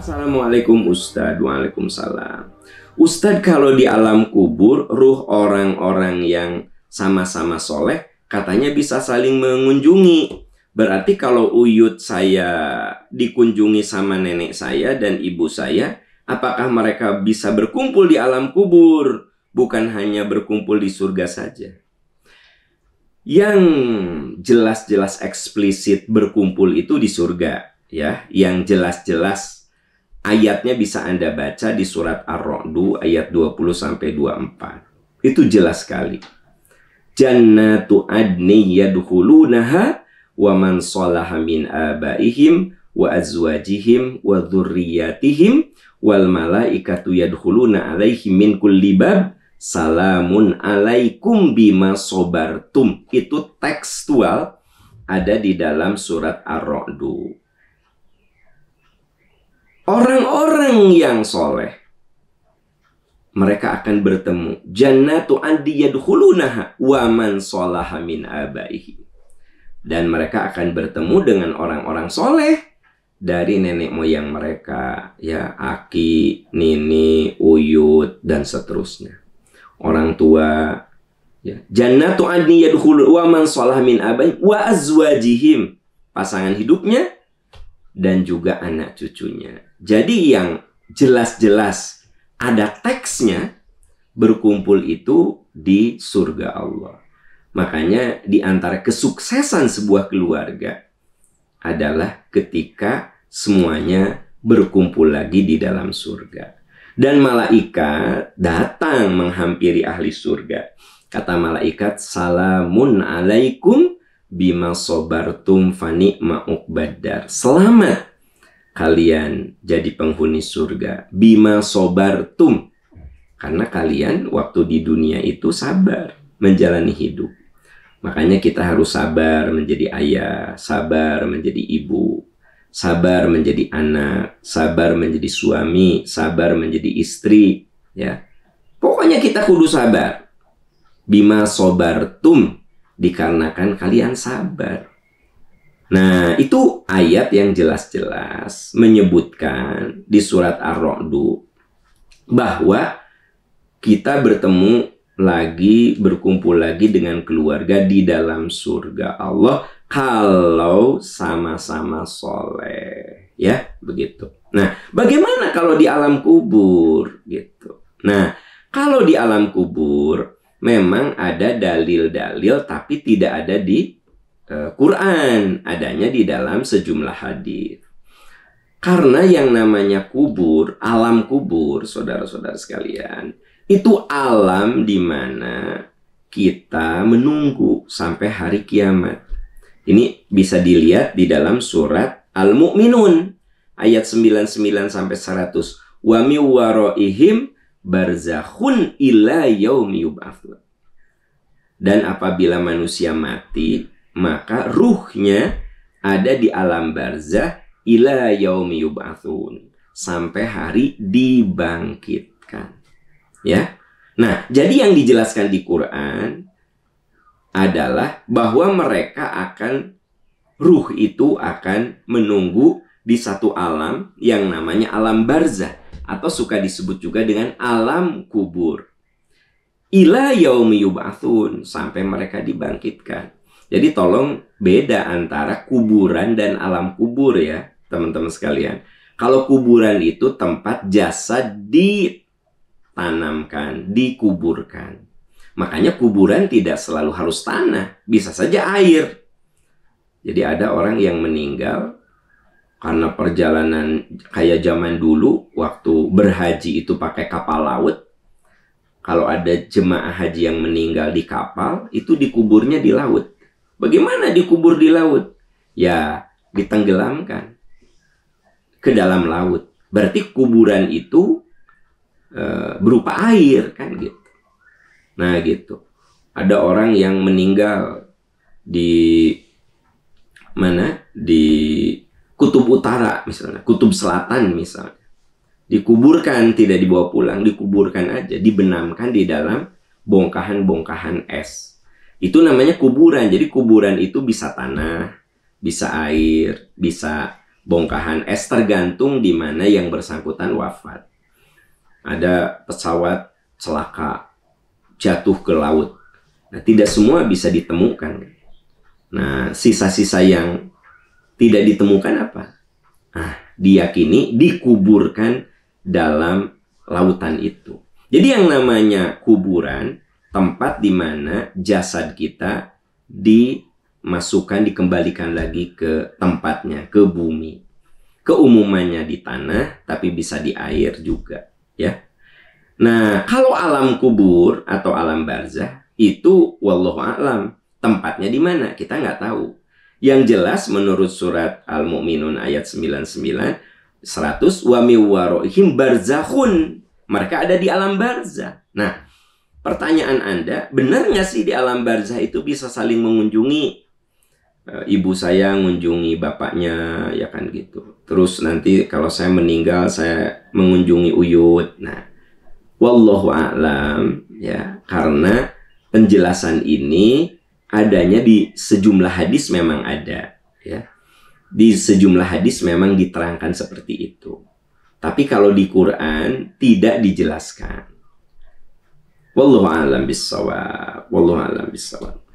Assalamualaikum Ustadz Waalaikumsalam Ustadz kalau di alam kubur Ruh orang-orang yang sama-sama soleh Katanya bisa saling mengunjungi Berarti kalau uyut saya dikunjungi sama nenek saya dan ibu saya Apakah mereka bisa berkumpul di alam kubur Bukan hanya berkumpul di surga saja yang jelas-jelas eksplisit berkumpul itu di surga ya yang jelas-jelas Ayatnya bisa Anda baca di surat Ar-Ra'du ayat 20 sampai 24. Itu jelas sekali. Jannatu adni yadkhulunaha wa man salaha min abaihim wa azwajihim wa dzurriyyatihim wal malaikatu yadkhuluna alaihim min kulli bab salamun alaikum bima sobartum. Itu tekstual ada di dalam surat Ar-Ra'du. Orang-orang yang soleh mereka akan bertemu jannatu adi yadkhulunaha wa man salaha min abaihi dan mereka akan bertemu dengan orang-orang soleh dari nenek moyang mereka ya aki nini uyut dan seterusnya orang tua ya jannatu andi yadkhulu wa man salah min abaihi wa azwajihim pasangan hidupnya dan juga anak cucunya jadi yang jelas-jelas ada teksnya berkumpul itu di surga Allah. Makanya di antara kesuksesan sebuah keluarga adalah ketika semuanya berkumpul lagi di dalam surga. Dan malaikat datang menghampiri ahli surga. Kata malaikat, Salamun alaikum bima sobartum fani ma'ukbadar. Selamat kalian jadi penghuni surga. Bima sobartum. Karena kalian waktu di dunia itu sabar menjalani hidup. Makanya kita harus sabar menjadi ayah, sabar menjadi ibu, sabar menjadi anak, sabar menjadi suami, sabar menjadi istri, ya. Pokoknya kita kudu sabar. Bima sobartum dikarenakan kalian sabar. Nah, itu ayat yang jelas-jelas menyebutkan di surat Ar-Ra'du bahwa kita bertemu lagi, berkumpul lagi dengan keluarga di dalam surga Allah kalau sama-sama soleh. Ya, begitu. Nah, bagaimana kalau di alam kubur gitu? Nah, kalau di alam kubur memang ada dalil-dalil tapi tidak ada di Eh, Quran, adanya di dalam sejumlah hadis. Karena yang namanya kubur, alam kubur, saudara-saudara sekalian, itu alam di mana kita menunggu sampai hari kiamat. Ini bisa dilihat di dalam surat Al-Mu'minun ayat 99 sampai 100. Wa mi waraihim barzakhun ila yaumi Dan apabila manusia mati, maka ruhnya ada di alam barzah ila yaumi yub'atsun sampai hari dibangkitkan ya nah jadi yang dijelaskan di Quran adalah bahwa mereka akan ruh itu akan menunggu di satu alam yang namanya alam barzah atau suka disebut juga dengan alam kubur ila yaumi yub'atsun sampai mereka dibangkitkan jadi tolong beda antara kuburan dan alam kubur ya, teman-teman sekalian. Kalau kuburan itu tempat jasa ditanamkan, dikuburkan. Makanya kuburan tidak selalu harus tanah, bisa saja air. Jadi ada orang yang meninggal karena perjalanan kayak zaman dulu waktu berhaji itu pakai kapal laut. Kalau ada jemaah haji yang meninggal di kapal, itu dikuburnya di laut. Bagaimana dikubur di laut? Ya, ditenggelamkan ke dalam laut. Berarti kuburan itu e, berupa air kan gitu. Nah, gitu. Ada orang yang meninggal di mana? Di kutub utara misalnya, kutub selatan misalnya. Dikuburkan tidak dibawa pulang, dikuburkan aja, dibenamkan di dalam bongkahan-bongkahan es itu namanya kuburan. Jadi kuburan itu bisa tanah, bisa air, bisa bongkahan es tergantung di mana yang bersangkutan wafat. Ada pesawat celaka jatuh ke laut. Nah, tidak semua bisa ditemukan. Nah, sisa-sisa yang tidak ditemukan apa? Ah, diyakini dikuburkan dalam lautan itu. Jadi yang namanya kuburan tempat di mana jasad kita dimasukkan, dikembalikan lagi ke tempatnya, ke bumi. Keumumannya di tanah, tapi bisa di air juga, ya. Nah, kalau alam kubur atau alam barzah itu wallahu alam tempatnya di mana kita nggak tahu. Yang jelas menurut surat Al-Mu'minun ayat 99 100 wa mi barzahun. Mereka ada di alam barzah. Nah, Pertanyaan Anda, benar nggak sih di alam barzah itu bisa saling mengunjungi? Eh, ibu saya mengunjungi bapaknya, ya kan gitu. Terus nanti kalau saya meninggal, saya mengunjungi Uyut. Nah, wallahu a'lam ya, karena penjelasan ini adanya di sejumlah hadis memang ada, ya. Di sejumlah hadis memang diterangkan seperti itu. Tapi kalau di Quran tidak dijelaskan. Wallahu a'lam bissawab. Wallahu a'lam bissawab.